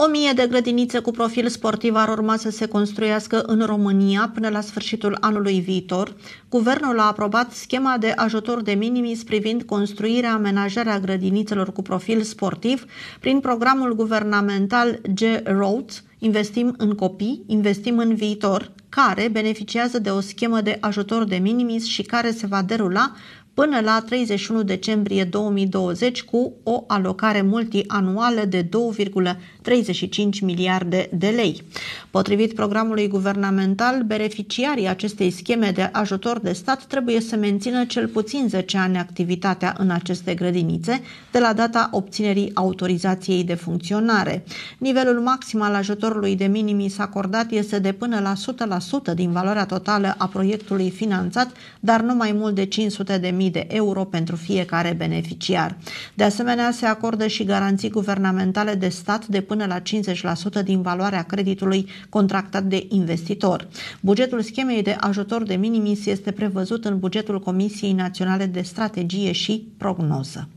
O mie de grădinițe cu profil sportiv ar urma să se construiască în România până la sfârșitul anului viitor. Guvernul a aprobat schema de ajutor de minimis privind construirea, amenajarea grădinițelor cu profil sportiv prin programul guvernamental G-Roads, Investim în copii, investim în viitor, care beneficiază de o schemă de ajutor de minimis și care se va derula până la 31 decembrie 2020 cu o alocare multianuală de 2,35 miliarde de lei. Potrivit programului guvernamental, beneficiarii acestei scheme de ajutor de stat trebuie să mențină cel puțin 10 ani activitatea în aceste grădinițe de la data obținerii autorizației de funcționare. Nivelul maxim al ajutorului de minimis acordat este de până la 100% din valoarea totală a proiectului finanțat, dar nu mai mult de 500 de mii de euro pentru fiecare beneficiar. De asemenea, se acordă și garanții guvernamentale de stat de până la 50% din valoarea creditului contractat de investitor. Bugetul schemei de ajutor de minimis este prevăzut în bugetul Comisiei Naționale de Strategie și Prognoză.